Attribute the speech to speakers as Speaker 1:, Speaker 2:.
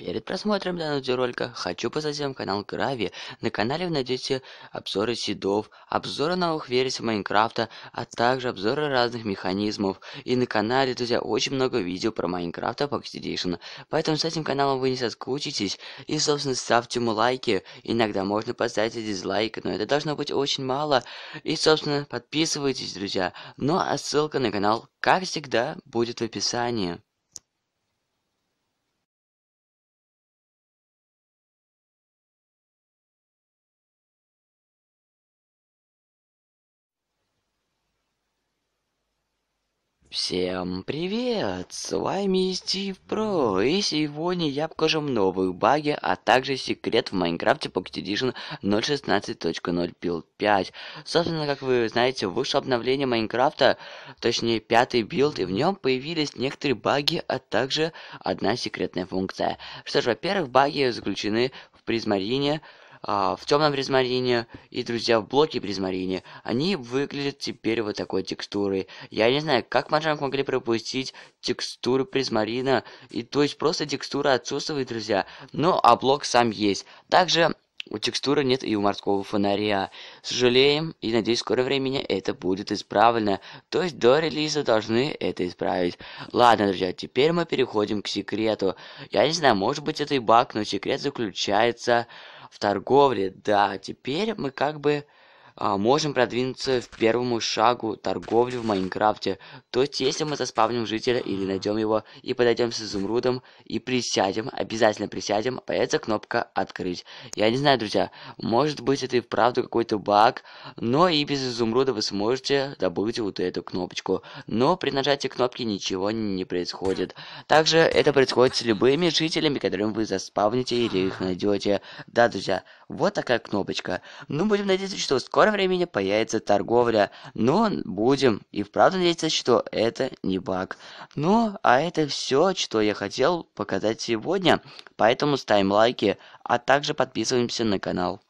Speaker 1: Перед просмотром данного видеоролика хочу позвать вам канал Грави. На канале вы найдете обзоры сидов, обзоры новых версий Майнкрафта, а также обзоры разных механизмов. И на канале, друзья, очень много видео про Майнкрафта Pocket Edition. Поэтому с этим каналом вы не соскучитесь. И, собственно, ставьте ему лайки. Иногда можно поставить дизлайк, но это должно быть очень мало. И, собственно, подписывайтесь, друзья. Ну а ссылка на канал, как всегда, будет в описании. Всем привет! С вами Стив Про, и сегодня я покажу новые баги, а также секрет в Майнкрафте Pocket Edition 0.16.0 Build 5. Собственно, как вы знаете, вышло обновление Майнкрафта, точнее пятый билд, и в нем появились некоторые баги, а также одна секретная функция. Что ж, во-первых, баги заключены в призмарине, а, в темном призмарине и друзья в блоке призмарине, они выглядят теперь вот такой текстурой. Я не знаю, как Маджанг могли пропустить текстуру призмарина, и то есть просто текстура отсутствует, друзья. Ну, а блок сам есть. Также у текстуры нет и у морского фонаря. Сожалеем, и надеюсь, в скором времени это будет исправлено. То есть до релиза должны это исправить. Ладно, друзья, теперь мы переходим к секрету. Я не знаю, может быть это и баг, но секрет заключается в торговле, да, теперь мы как бы а, можем продвинуться в первому шагу торговли в Майнкрафте. То есть, если мы заспавним жителя или найдем его, и подойдем с изумрудом, и присядем, обязательно присядем, появится кнопка «Открыть». Я не знаю, друзья, может быть, это и вправду какой-то баг, но и без изумруда вы сможете добыть вот эту кнопочку. Но при нажатии кнопки ничего не происходит. Также это происходит с любыми жителями, которым вы заспавните или их найдете. Да, друзья, вот такая кнопочка. Ну, будем надеяться, что скоро скором времени появится торговля, но будем и вправду надеяться, что это не баг. Ну, а это все, что я хотел показать сегодня, поэтому ставим лайки, а также подписываемся на канал.